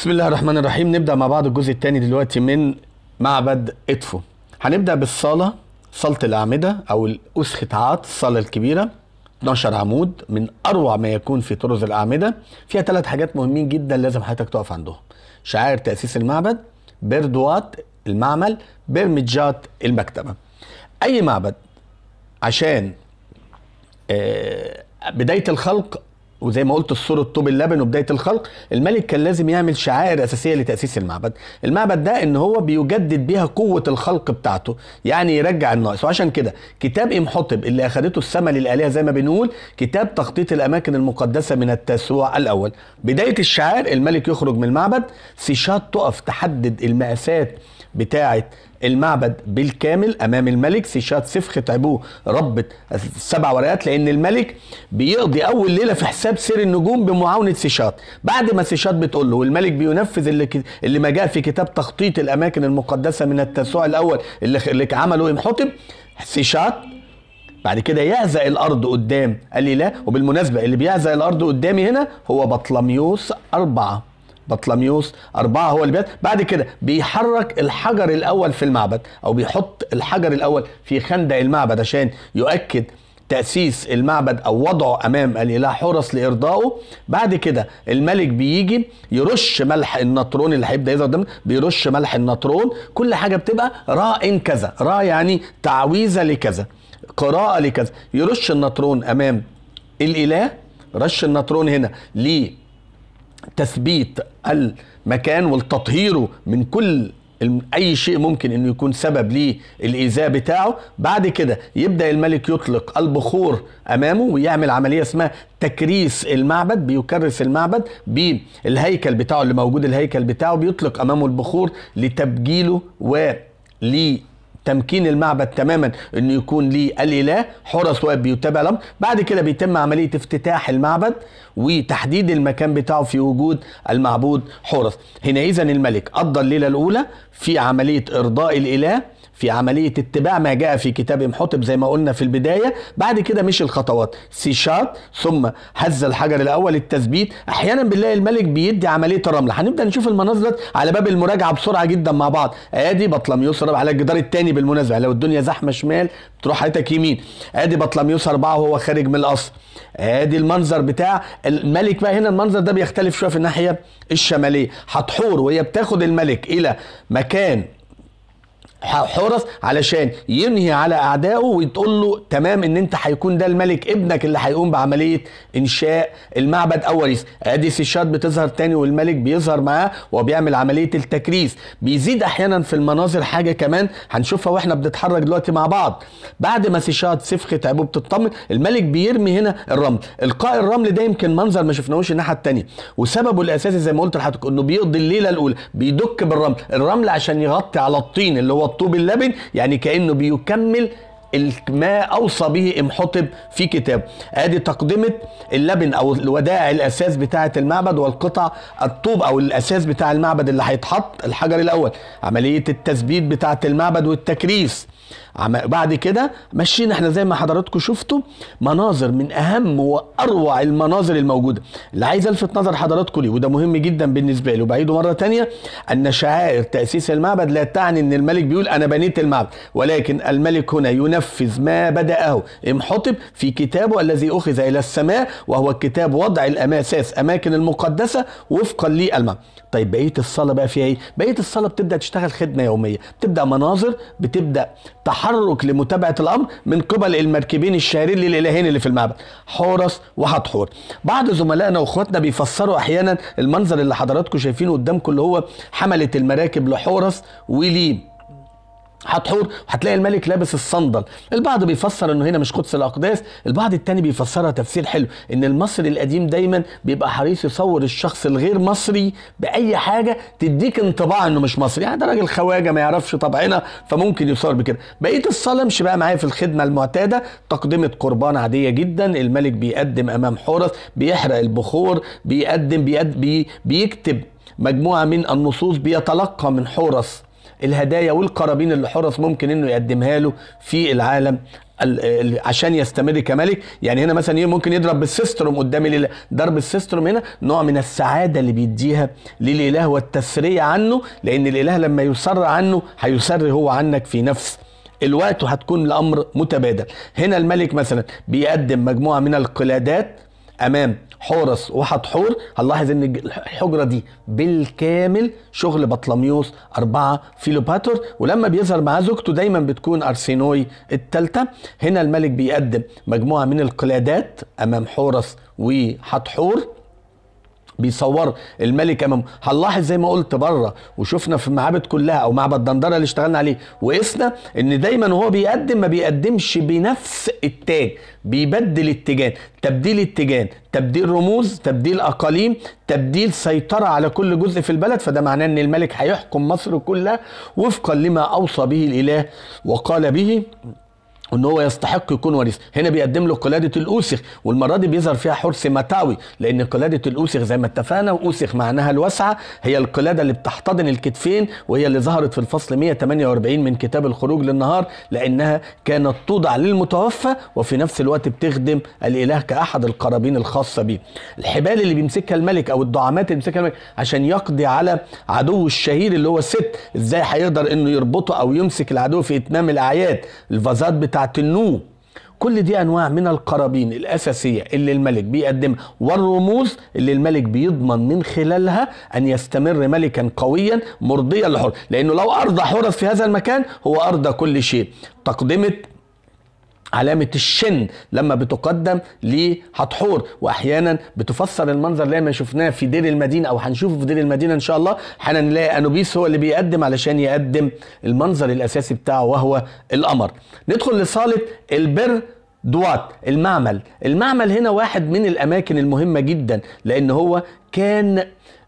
بسم الله الرحمن الرحيم نبدا مع بعض الجزء الثاني دلوقتي من معبد ادفو هنبدا بالصاله صاله الاعمده او الاسخة عات الصاله الكبيره 12 عمود من اروع ما يكون في طرز الاعمده فيها ثلاث حاجات مهمين جدا لازم حضرتك تقف عندهم شعائر تاسيس المعبد بيردوات المعمل بيرمجات المكتبه اي معبد عشان آه، بدايه الخلق وزي ما قلت الصورة الطوب اللبن وبدايه الخلق الملك كان لازم يعمل شعائر اساسيه لتاسيس المعبد المعبد ده ان هو بيجدد بيها قوه الخلق بتاعته يعني يرجع الناقص وعشان كده كتاب امحطب اللي اخدته السماء للالهه زي ما بنقول كتاب تخطيط الاماكن المقدسه من التسوع الاول بدايه الشعائر الملك يخرج من المعبد سيشات تقف تحدد المقاسات بتاعت المعبد بالكامل امام الملك شهاده سفخة عبوه ربة السبع ورقات لان الملك بيقضي اول ليله في حساب سير النجوم بمعاونه سيشات بعد ما سيشات بتقول له والملك بينفذ اللي, اللي ما جاء في كتاب تخطيط الاماكن المقدسه من التسوع الاول اللي, اللي عمله امحطب سيشات بعد كده يهزأ الأرض قدام قال لي لا وبالمناسبة اللي بيهزأ الأرض قدامي هنا هو بطلميوس أربعة بطلميوس أربعة هو اللي بيت بعد كده بيحرك الحجر الأول في المعبد أو بيحط الحجر الأول في خندق المعبد عشان يؤكد تأسيس المعبد أو وضعه أمام الإله حورس لإرضائه بعد كده الملك بيجي يرش ملح النطرون اللي هيبدأ يظهر قدامنا بيرش ملح النطرون كل حاجة بتبقى راء كذا راء يعني تعويذة لكذا قراءة لكذا يرش النطرون أمام الإله رش النطرون هنا ليه تثبيت المكان والتطهيره من كل اي شيء ممكن انه يكون سبب للايذاء الايذاء بتاعه بعد كده يبدا الملك يطلق البخور امامه ويعمل عمليه اسمها تكريس المعبد بيكرس المعبد بالهيكل بتاعه اللي موجود الهيكل بتاعه بيطلق امامه البخور لتبجيله و تمكين المعبد تماما انه يكون ليه الاله حرس واقف بيتبع الامر بعد كده بيتم عمليه افتتاح المعبد وتحديد المكان بتاعه في وجود المعبود حرس هنا اذا الملك قضى الليله الاولى في عمليه ارضاء الاله في عملية اتباع ما جاء في كتاب امحطب زي ما قلنا في البداية بعد كده مشي الخطوات سي شارب ثم هز الحجر الأول التثبيت أحيانا بنلاقي الملك بيدي عملية الرمل هنبدأ نشوف المناظر على باب المراجعة بسرعة جدا مع بعض أدي بطلميوس على الجدار الثاني بالمناسبة لو الدنيا زحمة شمال تروح حياتك يمين أدي بطلميوس أربعة وهو خارج من القصر أدي المنظر بتاع الملك بقى هنا المنظر ده بيختلف شوية في الناحية الشمالية هتحور وهي بتاخد الملك إلى مكان حرص علشان ينهي على اعدائه وتقول له تمام ان انت هيكون ده الملك ابنك اللي هيقوم بعمليه انشاء المعبد اوريس ادي سيشات بتظهر تاني والملك بيظهر معاه وبيعمل عمليه التكريس بيزيد احيانا في المناظر حاجه كمان هنشوفها واحنا بنتحرك دلوقتي مع بعض بعد ما سيشات سفخة ابوه بتطمن الملك بيرمي هنا الرمل القاء الرمل ده يمكن منظر ما شفناهوش الناحيه الثانيه وسببه الاساسي زي ما قلت لحضرتك انه بيقضي الليله الاولى بيدك بالرمل الرمل عشان يغطي على الطين اللي هو مطوب اللبن يعني كانه بيكمل ما اوصى به ام حطب في كتابه ادي تقدمه اللبن او الودائع الاساس بتاعه المعبد والقطع الطوب او الاساس بتاع المعبد اللي هيتحط الحجر الاول عمليه التثبيت بتاعه المعبد والتكريس بعد كده مشينا احنا زي ما حضراتكم شفتوا مناظر من اهم واروع المناظر الموجوده اللي عايز الفت نظر حضراتكم ليه وده مهم جدا بالنسبه لي وبعيده مره تانية ان شعائر تاسيس المعبد لا تعني ان الملك بيقول انا بنيت المعبد ولكن الملك هنا ينفذ ما بداه امحطب في كتابه الذي اخذ الى السماء وهو كتاب وضع الاساس اماكن المقدسه وفقا للمعبد طيب بقيه الصلاه بقى فيها ايه بقيه الصلاه بتبدا تشتغل خدمه يوميه بتبدا مناظر بتبدا تح تحرك لمتابعه الامر من قبل المركبين الشهيرين للالهين اللي في المعبد حورس وحتحور بعض زملائنا واخواتنا بيفسروا احيانا المنظر اللي حضراتكم شايفينه قدامكم اللي هو حمله المراكب لحورس وليب هتحور هتلاقي الملك لابس الصندل البعض بيفسر انه هنا مش قدس الاقداس البعض التاني بيفسرها تفسير حلو ان المصري القديم دايما بيبقى حريص يصور الشخص الغير مصري باي حاجه تديك انطباع انه مش مصري يعني ده راجل خواجه ما يعرفش طبعنا فممكن يصور بكده بقيه الصلاه مش بقى معايا في الخدمه المعتاده تقدمه قربان عاديه جدا الملك بيقدم امام حورس بيحرق البخور بيقدم, بيقدم بي بيكتب مجموعه من النصوص بيتلقى من حورس الهدايا والقرابين اللي حرص ممكن انه يقدمها له في العالم عشان يستمر كملك يعني هنا مثلا إيه، ممكن يضرب بالسيستروم قدام الاله ضرب السيستروم هنا نوع من السعاده اللي بيديها للاله والتسريه عنه لان الاله لما يسر عنه هيسر هو عنك في نفس الوقت وهتكون الامر متبادل هنا الملك مثلا بيقدم مجموعه من القلادات امام حورس حور هنلاحظ ان الحجره دي بالكامل شغل بطلميوس أربعة فيلوباتور ولما بيظهر معاه زوجته دايما بتكون أرسينوي الثالثة هنا الملك بيقدم مجموعة من القلادات أمام حورس وحتحور بيصوروا الملك امام هنلاحظ زي ما قلت بره وشفنا في المعابد كلها او معبد دندره اللي اشتغلنا عليه وقفنا ان دايما وهو بيقدم ما بيقدمش بنفس التاج بيبدل اتجاه تبديل اتجاه تبديل رموز تبديل اقاليم تبديل سيطره على كل جزء في البلد فده معناه ان الملك هيحكم مصر كلها وفقا لما اوصى به الاله وقال به وان هو يستحق يكون وريث هنا بيقدم له قلاده الاوسخ والمره دي بيظهر فيها حرص متاوي لان قلاده الاوسخ زي ما اتفقنا واوسخ معناها الواسعه هي القلاده اللي بتحتضن الكتفين وهي اللي ظهرت في الفصل 148 من كتاب الخروج للنهار لانها كانت توضع للمتوفى وفي نفس الوقت بتخدم الاله كاحد القرابين الخاصه به الحبال اللي بيمسكها الملك او الدعامات اللي بيمسكها الملك عشان يقضي على عدو الشهير اللي هو الست ازاي هيقدر انه يربطه او يمسك العدو في اتمام الاعياد الفازات بتاع بتاعت النو كل دي انواع من القرابين الاساسيه اللي الملك بيقدمها والرموز اللي الملك بيضمن من خلالها ان يستمر ملكا قويا مرضيا لحرس لانه لو ارضى حرس في هذا المكان هو ارضى كل شيء تقدمت علامة الشن لما بتقدم لحتحور وأحيانا بتفسر المنظر اللي ما شفناه في دير المدينة أو هنشوفه في دير المدينة إن شاء الله هنلاقي أنوبيس هو اللي بيقدم علشان يقدم المنظر الأساسي بتاعه وهو القمر ندخل لصالة البر دوات المعمل المعمل هنا واحد من الأماكن المهمة جدا لأن هو كان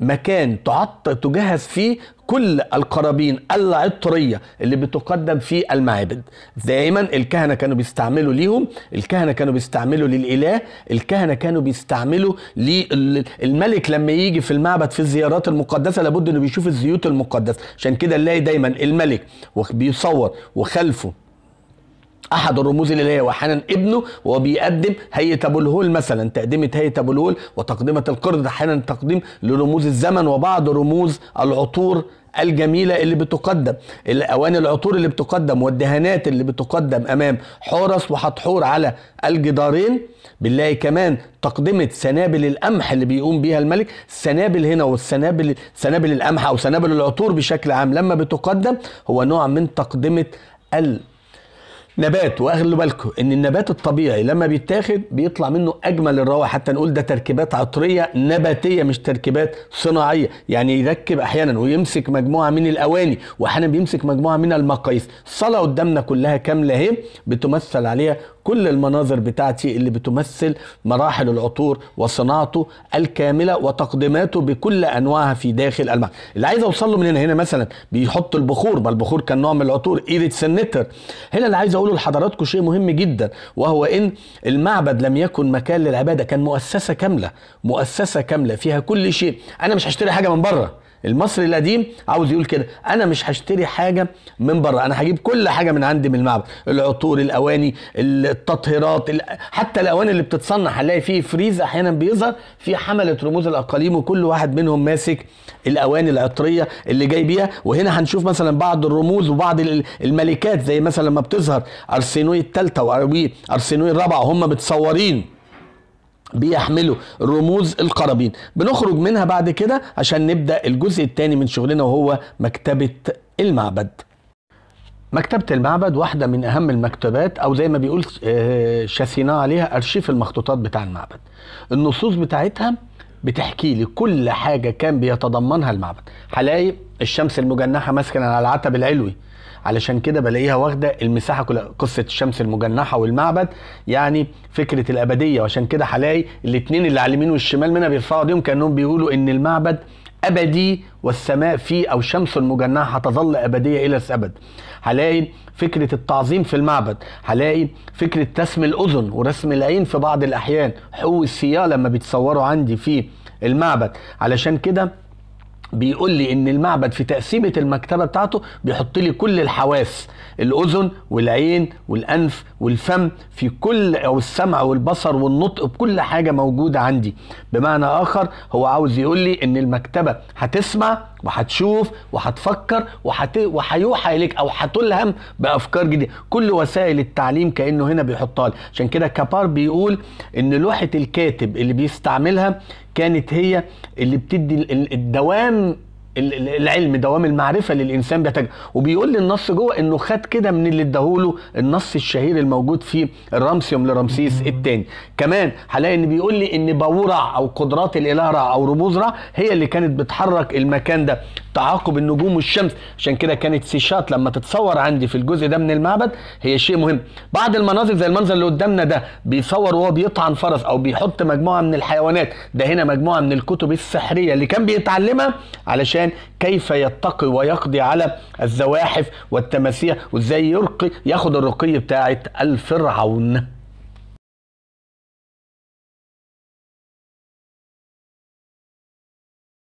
مكان تعط تجهز فيه كل القرابين العطرية اللي بتقدم في المعابد دائما الكهنة كانوا بيستعملوا ليهم الكهنة كانوا بيستعملوا للإله الكهنة كانوا بيستعملوا للملك لما يجي في المعبد في الزيارات المقدسة لابد انه بيشوف الزيوت المقدسة عشان كده نلاقي دايما الملك وبيصور وخلفه احد الرموز اللي هي واحيانا ابنه وبيقدم هيئه ابو الهول مثلا تقدمه هيئه ابو الهول وتقدمه القرد احيانا تقديم لرموز الزمن وبعض رموز العطور الجميلة اللي بتقدم الأواني العطور اللي بتقدم والدهانات اللي بتقدم أمام حورس وحتحور على الجدارين بنلاقي كمان تقدمة سنابل القمح اللي بيقوم بيها الملك السنابل هنا والسنابل سنابل القمح أو سنابل العطور بشكل عام لما بتقدم هو نوع من تقدمة ال نبات واخلوا بالكم ان النبات الطبيعي لما بيتاخد بيطلع منه اجمل الروائح حتى نقول ده تركيبات عطريه نباتيه مش تركيبات صناعيه يعني يركب احيانا ويمسك مجموعه من الاواني واحيانا بيمسك مجموعه من المقاييس الصلاه قدامنا كلها كامله اهي بتمثل عليها كل المناظر بتاعتي اللي بتمثل مراحل العطور وصناعته الكامله وتقديماته بكل انواعها في داخل المعمل اللي عايز اوصل له من هنا هنا مثلا بيحط البخور ما البخور كان نوع من العطور ايريت سنتر هنا اللي عايز اقوله لحضراتكم شيء مهم جدا وهو ان المعبد لم يكن مكان للعباده كان مؤسسه كامله مؤسسه كامله فيها كل شيء انا مش هشتري حاجه من بره المصري القديم عاوز يقول كده انا مش هشتري حاجه من بره انا هجيب كل حاجه من عندي من المعبد العطور الاواني التطهيرات حتى الاواني اللي بتتصنع هنلاقي فيه فريز احيانا بيظهر في حمله رموز الاقاليم وكل واحد منهم ماسك الاواني العطريه اللي جاي بيها وهنا هنشوف مثلا بعض الرموز وبعض الملكات زي مثلا لما بتظهر ارسينوي الثالثه وارسينوي الرابعه هم متصورين بيحملوا رموز القرابين بنخرج منها بعد كده عشان نبدا الجزء الثاني من شغلنا وهو مكتبه المعبد مكتبة المعبد واحدة من أهم المكتبات أو زي ما بيقول آه، شاسينا عليها أرشيف المخطوطات بتاع المعبد النصوص بتاعتها بتحكي لي كل حاجة كان بيتضمنها المعبد هلاقي الشمس المجنحة مثلا على العتب العلوي علشان كده بلاقيها واخدة المساحة كلها قصة الشمس المجنحة والمعبد يعني فكرة الأبدية وعشان كده هلاقي الاتنين اللي على اليمين والشمال منها بيرفعوا ايديهم كأنهم بيقولوا إن المعبد ابدي والسماء فيه او شمس المجنحه هتظل ابديه الى الابد هلاقي فكره التعظيم في المعبد هلاقي فكره رسم الاذن ورسم العين في بعض الاحيان حقوق السياه لما بيتصوروا عندي في المعبد علشان كده بيقول لي ان المعبد في تقسيمه المكتبه بتاعته بيحط لي كل الحواس الاذن والعين والانف والفم في كل او السمع والبصر والنطق بكل حاجه موجوده عندي بمعنى اخر هو عاوز يقول لي ان المكتبه هتسمع وهتشوف وهتفكر وحت... وهيوحى اليك او هتلهم بافكار جديده كل وسائل التعليم كانه هنا بيحطها لك عشان كده كابار بيقول ان لوحه الكاتب اللي بيستعملها كانت هي اللي بتدي الدوام العلم دوام المعرفه للانسان بيتج وبيقول لي النص جوه انه خد كده من اللي اداهوله النص الشهير الموجود في الرمسيوم لرمسيس الثاني كمان هلاقي ان بيقول لي ان بورع او قدرات الاله رع او رموز رع هي اللي كانت بتحرك المكان ده تعاقب النجوم والشمس عشان كده كانت سيشات لما تتصور عندي في الجزء ده من المعبد هي شيء مهم بعض المناظر زي المنظر اللي قدامنا ده بيصور وهو بيطعن فرس او بيحط مجموعه من الحيوانات ده هنا مجموعه من الكتب السحريه اللي كان بيتعلمها علشان كيف يتقي ويقضي على الزواحف والتماسيح وازاي يرقي ياخد الرقي بتاعه الفرعون